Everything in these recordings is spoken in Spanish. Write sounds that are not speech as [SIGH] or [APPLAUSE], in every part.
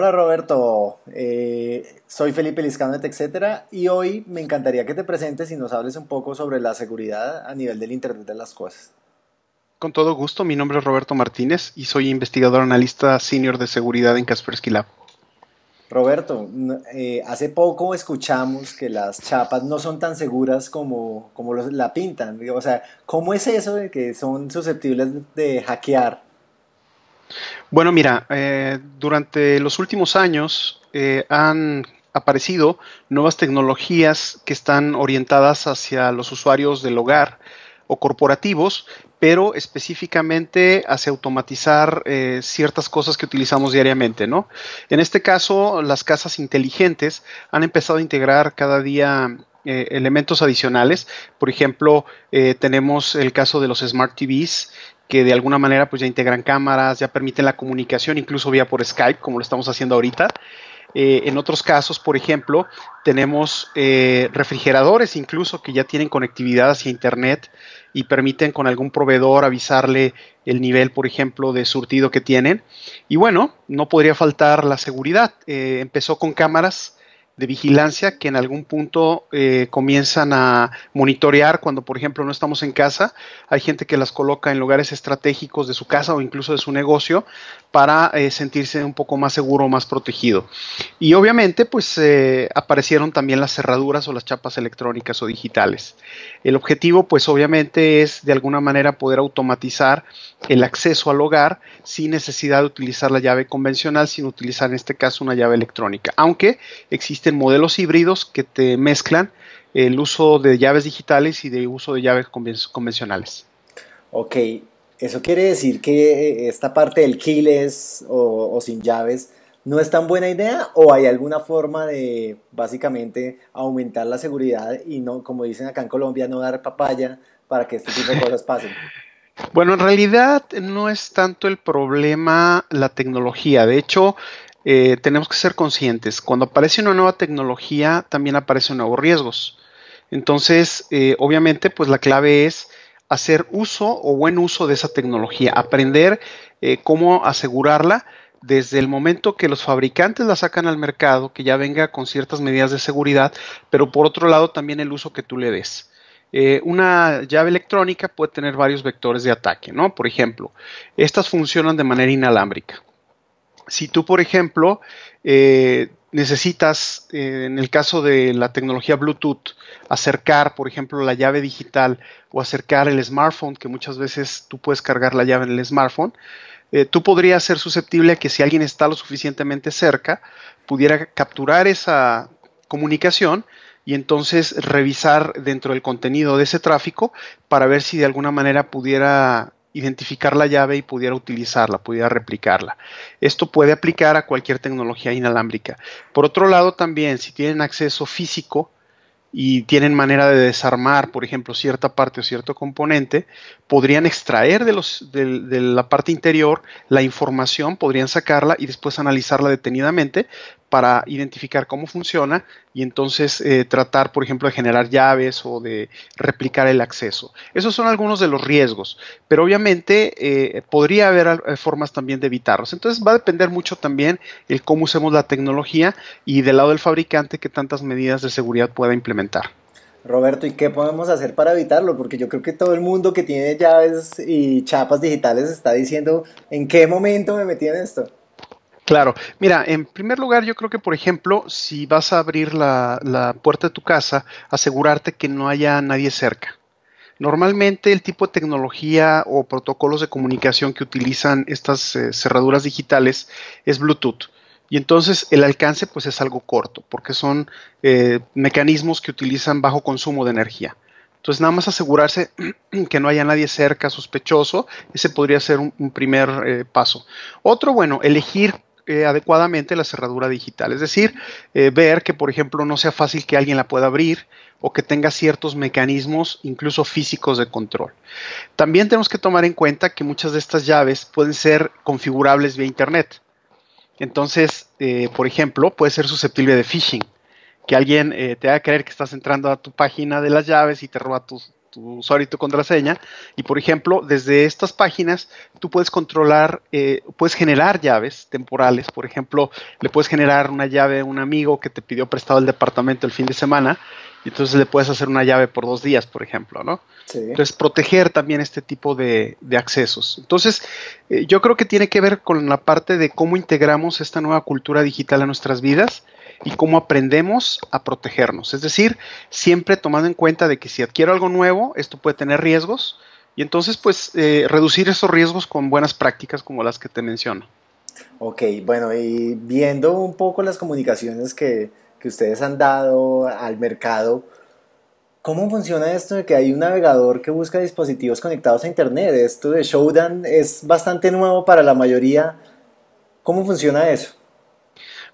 Hola Roberto, eh, soy Felipe de etcétera, y hoy me encantaría que te presentes y nos hables un poco sobre la seguridad a nivel del Internet de las Cosas. Con todo gusto, mi nombre es Roberto Martínez y soy investigador analista senior de seguridad en Kaspersky Lab. Roberto, eh, hace poco escuchamos que las chapas no son tan seguras como, los, la pintan. O sea, ¿cómo es eso de que son susceptibles de hackear? Bueno, mira, eh, durante los últimos años eh, han aparecido nuevas tecnologías que están orientadas hacia los usuarios del hogar o corporativos, pero específicamente hacia automatizar eh, ciertas cosas que utilizamos diariamente, ¿no? En este caso, las casas inteligentes han empezado a integrar cada día elementos adicionales. Por ejemplo, tenemos el caso de los smart TVs que de alguna manera pues ya integran cámaras, ya permiten la comunicación incluso vía por Skype, como lo estamos haciendo ahorita. Eh, en otros casos, por ejemplo, tenemos eh, refrigeradores incluso que ya tienen conectividad hacia Internet y permiten con algún proveedor avisarle el nivel, por ejemplo, de surtido que tienen. Y bueno, no podría faltar la seguridad. Eh, empezó con cámaras de vigilancia que en algún punto eh, comienzan a monitorear cuando, por ejemplo, no estamos en casa. Hay gente que las coloca en lugares estratégicos de su casa o incluso de su negocio para eh, sentirse un poco más seguro, más protegido. Y obviamente, pues eh, aparecieron también las cerraduras o las chapas electrónicas o digitales. El objetivo, pues obviamente, es de alguna manera poder automatizar el acceso al hogar sin necesidad de utilizar la llave convencional, sin utilizar en este caso una llave electrónica. Aunque existe modelos híbridos que te mezclan el uso de llaves digitales y de uso de llaves convencionales. Ok, eso quiere decir que eh, esta parte del keyless o, o sin llaves no es tan buena idea o hay alguna forma de básicamente aumentar la seguridad y no, como dicen acá en Colombia, no dar papaya para que este tipo de cosas pasen. [LAUGHS] Bueno, en realidad no es tanto el problema la tecnología. De hecho, eh, tenemos que ser conscientes. Cuando aparece una nueva tecnología, también aparecen nuevos riesgos. Entonces, eh, obviamente, pues la clave es hacer uso o buen uso de esa tecnología, aprender eh, cómo asegurarla desde el momento que los fabricantes la sacan al mercado, que ya venga con ciertas medidas de seguridad, pero por otro lado también el uso que tú le des. una llave electrónica puede tener varios vectores de ataque, ¿no? Por ejemplo, estas funcionan de manera inalámbrica si tú, por ejemplo, eh, necesitas, eh, en el caso de la tecnología Bluetooth, acercar, por ejemplo, la llave digital o acercar el smartphone, que muchas veces tú puedes cargar la llave en el smartphone, eh, tú podrías ser susceptible a que si alguien está lo suficientemente cerca, pudiera capturar esa comunicación y entonces revisar dentro del contenido de ese tráfico para ver si de alguna manera pudiera identificar la llave y pudiera utilizarla, pudiera replicarla. Esto puede aplicar a cualquier tecnología inalámbrica. Por otro lado, también si tienen acceso físico y tienen manera de desarmar, por ejemplo, cierta parte o cierto componente, podrían extraer de, los, la parte interior la información, podrían sacarla y después analizarla detenidamente para identificar cómo funciona y entonces eh, tratar, por ejemplo, de generar llaves o de replicar el acceso. Esos son algunos de los riesgos, pero obviamente eh, podría haber eh, formas también de evitarlos. Entonces va a depender mucho también el cómo usemos la tecnología y del lado del fabricante que tantas medidas de seguridad pueda implementar. Roberto, ¿y qué podemos hacer para evitarlo? Porque yo creo que todo el mundo que tiene llaves y chapas digitales está diciendo, ¿en qué momento me metí en esto? Claro, mira, en primer lugar yo creo que por ejemplo, si vas a abrir la, puerta de tu casa, asegurarte que no haya nadie cerca. Normalmente el tipo de tecnología o protocolos de comunicación que utilizan estas eh, cerraduras digitales es Bluetooth. Y entonces el alcance pues es algo corto, porque son eh, mecanismos que utilizan bajo consumo de energía. Entonces nada más asegurarse [CLEARS THROAT] que no haya nadie cerca sospechoso, ese podría ser un, primer eh, paso. Otro, bueno, elegir eh, adecuadamente la cerradura digital. Es decir, eh, ver que, por ejemplo, no sea fácil que alguien la pueda abrir o que tenga ciertos mecanismos, incluso físicos, de control. También tenemos que tomar en cuenta que muchas de estas llaves pueden ser configurables vía Internet. Entonces, eh, por ejemplo, puede ser susceptible de phishing, que alguien te haga creer que estás entrando a tu página de las llaves y te roba tus, tu usuario y tu contraseña. Y por ejemplo, desde estas páginas tú puedes controlar, eh, puedes generar llaves temporales. Por ejemplo, le puedes generar una llave a un amigo que te pidió prestado el departamento el fin de semana y entonces le puedes hacer una llave por dos días, por ejemplo, ¿no? Entonces, proteger también este tipo de, accesos. Entonces, eh, yo creo que tiene que ver con la parte de cómo integramos esta nueva cultura digital a nuestras vidas y cómo aprendemos a protegernos. Es decir, siempre tomando en cuenta de que si adquiero algo nuevo, esto puede tener riesgos y entonces, pues, eh, reducir esos riesgos con buenas prácticas como las que te menciono. Ok, bueno, y viendo un poco las comunicaciones que que ustedes han dado al mercado, ¿cómo funciona esto de que hay un navegador que busca dispositivos conectados a Internet? Esto de Showdown es bastante nuevo para la mayoría. ¿Cómo funciona eso?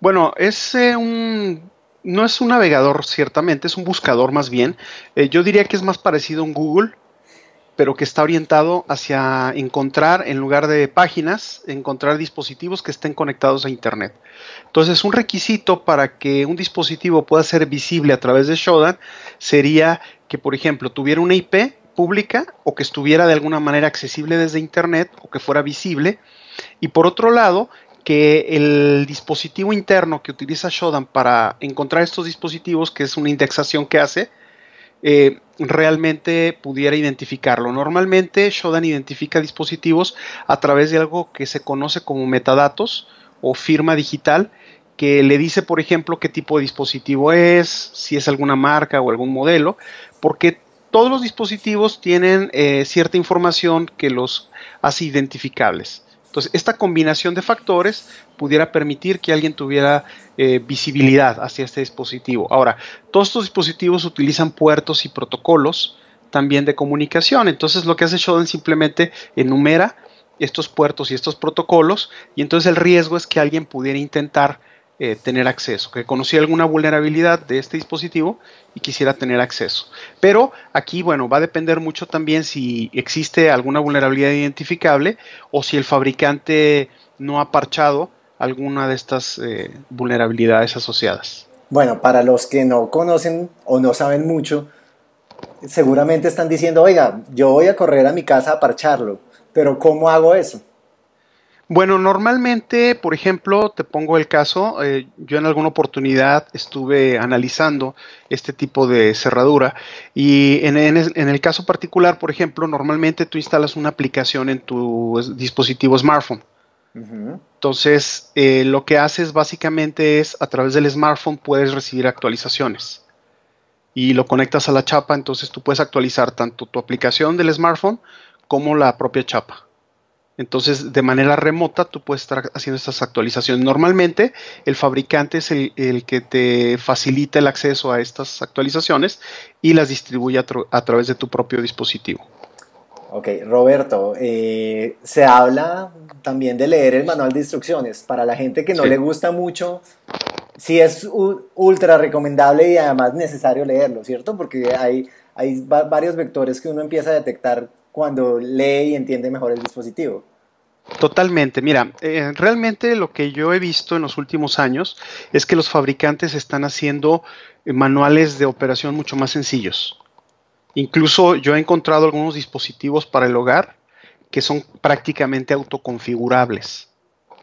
Bueno, es eh, un... No es un navegador, ciertamente, es un buscador más bien. Eh, yo diría que es más parecido a un Google, pero que está orientado hacia encontrar, en lugar de páginas, encontrar dispositivos que estén conectados a Internet. Entonces, un requisito para que un dispositivo pueda ser visible a través de Shodan sería que, por ejemplo, tuviera una IP pública o que estuviera de alguna manera accesible desde Internet o que fuera visible. Y por otro lado, que el dispositivo interno que utiliza Shodan para encontrar estos dispositivos, que es una indexación que hace, eh, realmente pudiera identificarlo. Normalmente Shodan identifica dispositivos a través de algo que se conoce como metadatos o firma digital que le dice, por ejemplo, qué tipo de dispositivo es, si es alguna marca o algún modelo, porque todos los dispositivos tienen eh, cierta información que los hace identificables. Entonces, esta combinación de factores pudiera permitir que alguien tuviera eh, visibilidad hacia este dispositivo. Ahora, todos estos dispositivos utilizan puertos y protocolos también de comunicación. Entonces lo que hace Shodan simplemente enumera estos puertos y estos protocolos y entonces el riesgo es que alguien pudiera intentar eh, tener acceso, que conocía alguna vulnerabilidad de este dispositivo y quisiera tener acceso. Pero aquí, bueno, va a depender mucho también si existe alguna vulnerabilidad identificable o si el fabricante no ha parchado alguna de estas eh, vulnerabilidades asociadas. Bueno, para los que no conocen o no saben mucho, seguramente están diciendo, oiga, yo voy a correr a mi casa a parcharlo, pero ¿cómo hago eso? Bueno, normalmente, por ejemplo, te pongo el caso, eh, yo en alguna oportunidad estuve analizando este tipo de cerradura y en, el caso particular, por ejemplo, normalmente tú instalas una aplicación en tu dispositivo smartphone. Entonces, eh, lo que haces básicamente es, a través del smartphone puedes recibir actualizaciones y lo conectas a la chapa, entonces tú puedes actualizar tanto tu aplicación del smartphone como la propia chapa. Entonces, de manera remota, tú puedes estar haciendo estas actualizaciones. Normalmente, el fabricante es el, que te facilita el acceso a estas actualizaciones y las distribuye a través de tu propio dispositivo. Ok, Roberto, eh, se habla también de leer el manual de instrucciones. Para la gente que no le gusta mucho, sí es ultra recomendable y además necesario leerlo, ¿cierto? Porque hay, hay varios vectores que uno empieza a detectar cuando lee y entiende mejor el dispositivo. Totalmente, mira, eh, realmente lo que yo he visto en los últimos años es que los fabricantes están haciendo eh, manuales de operación mucho más sencillos. Incluso yo he encontrado algunos dispositivos para el hogar que son prácticamente autoconfigurables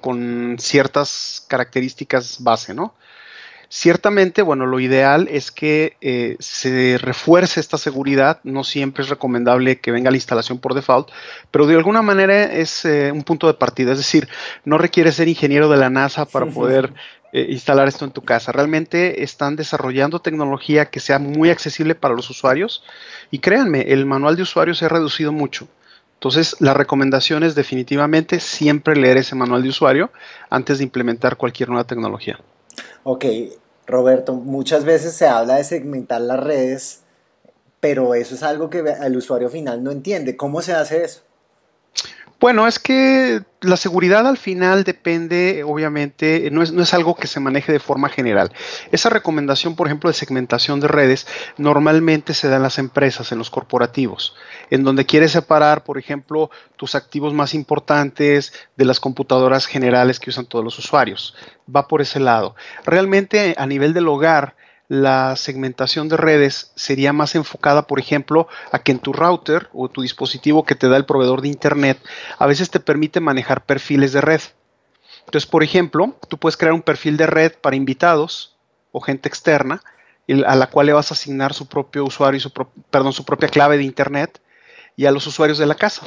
con ciertas características base, ¿no? Ciertamente, bueno, lo ideal es que eh, se refuerce esta seguridad. No siempre es recomendable que venga la instalación por default, pero de alguna manera es eh, un punto de partida. Es decir, no requiere ser ingeniero de la NASA para poder eh, instalar esto en tu casa. Realmente están desarrollando tecnología que sea muy accesible para los usuarios y créanme, el manual de usuario se ha reducido mucho. Entonces, la recomendación es definitivamente siempre leer ese manual de usuario antes de implementar cualquier nueva tecnología. Ok, Roberto, muchas veces se habla de segmentar las redes, pero eso es algo que el usuario final no entiende. ¿Cómo se hace eso? Bueno, es que la seguridad al final depende, obviamente, eh, no es, no es, algo que se maneje de forma general. Esa recomendación, por ejemplo, de segmentación de redes, normalmente se da en las empresas, en los corporativos, en donde quieres separar, por ejemplo, tus activos más importantes de las computadoras generales que usan todos los usuarios. Va por ese lado. Realmente, a nivel del hogar, la segmentación de redes sería más enfocada, por ejemplo, a que en tu router o tu dispositivo que te da el proveedor de Internet, a veces te permite manejar perfiles de red. Entonces, por ejemplo, tú puedes crear un perfil de red para invitados o gente externa a la cual le vas a asignar su propio usuario y su, perdón, su propia clave de Internet y a los usuarios de la casa.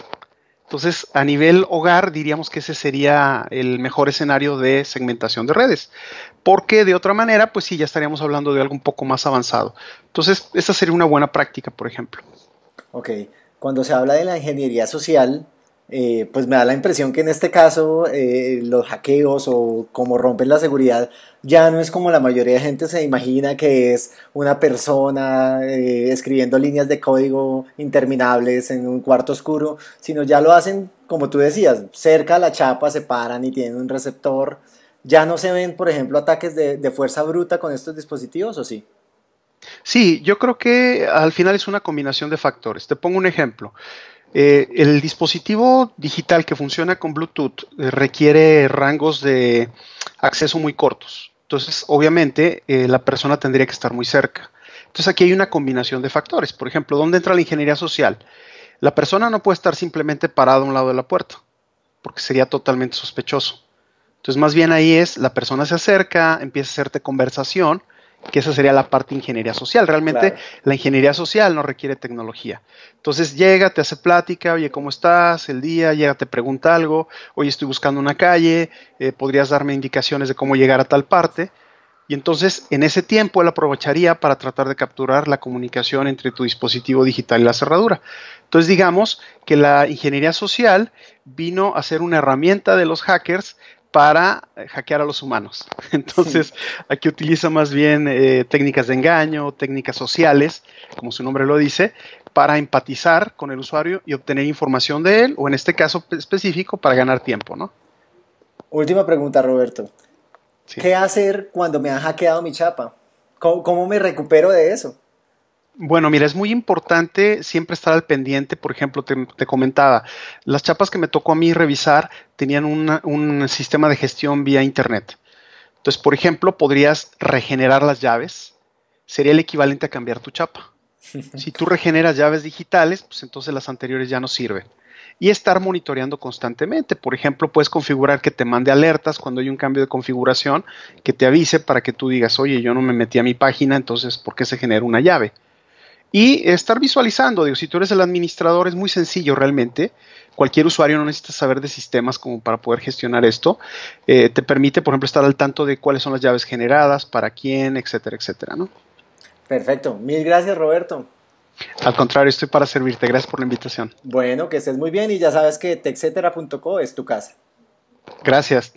Entonces, a nivel hogar, diríamos que ese sería el mejor escenario de segmentación de redes, porque de otra manera, pues sí, ya estaríamos hablando de algo un poco más avanzado. Entonces, esa sería una buena práctica, por ejemplo. Ok, cuando se habla de la ingeniería social, eh, pues me da la impresión que en este caso eh, los hackeos o como rompen la seguridad ya no es como la mayoría de gente se imagina que es una persona eh, escribiendo líneas de código interminables en un cuarto oscuro, sino ya lo hacen como tú decías, cerca a la chapa se paran y tienen un receptor. ¿Ya no se ven, por ejemplo, ataques de, de fuerza bruta con estos dispositivos o sí? Sí, yo creo que al final es una combinación de factores. Te pongo un ejemplo. Eh, el dispositivo digital que funciona con Bluetooth eh, requiere rangos de acceso muy cortos. Entonces, obviamente, eh, la persona tendría que estar muy cerca. Entonces, aquí hay una combinación de factores. Por ejemplo, ¿dónde entra la ingeniería social? La persona no puede estar simplemente parada a un lado de la puerta, porque sería totalmente sospechoso. Entonces, más bien ahí es, la persona se acerca, empieza a hacerte conversación, que esa sería la parte de ingeniería social. Realmente la ingeniería social no requiere tecnología. Entonces llega, te hace plática, oye, ¿cómo estás? El día, llega, te pregunta algo, oye, estoy buscando una calle, eh, podrías darme indicaciones de cómo llegar a tal parte. Y entonces en ese tiempo él aprovecharía para tratar de capturar la comunicación entre tu dispositivo digital y la cerradura. Entonces digamos que la ingeniería social vino a ser una herramienta de los hackers para eh, hackear a los humanos. [LAUGHS] Entonces, aquí utiliza más bien eh, técnicas de engaño, técnicas sociales, como su nombre lo dice, para empatizar con el usuario y obtener información de él, o en este caso específico, para ganar tiempo, ¿no? Última pregunta, Roberto. ¿Qué hacer cuando me ha hackeado mi chapa? ¿Cómo, me recupero de eso? Bueno, mira, es muy importante siempre estar al pendiente. Por ejemplo, te, comentaba, las chapas que me tocó a mí revisar tenían un sistema de gestión vía Internet. Entonces, por ejemplo, podrías regenerar las llaves. Sería el equivalente a cambiar tu chapa. [LAUGHS] si tú regeneras llaves digitales, pues entonces las anteriores ya no sirven. Y estar monitoreando constantemente. Por ejemplo, puedes configurar que te mande alertas cuando hay un cambio de configuración, que te avise para que tú digas, oye, yo no me metí a mi página, entonces, ¿por qué se genera una llave? Y estar visualizando, digo, si tú eres el administrador es muy sencillo realmente. Cualquier usuario no necesita saber de sistemas como para poder gestionar esto. Eh, te permite, por ejemplo, estar al tanto de cuáles son las llaves generadas, para quién, etcétera, etcétera, ¿no? Perfecto. Mil gracias, Roberto. Al contrario, estoy para servirte. Gracias por la invitación. Bueno, que estés muy bien y ya sabes que texetera.co es tu casa. Gracias.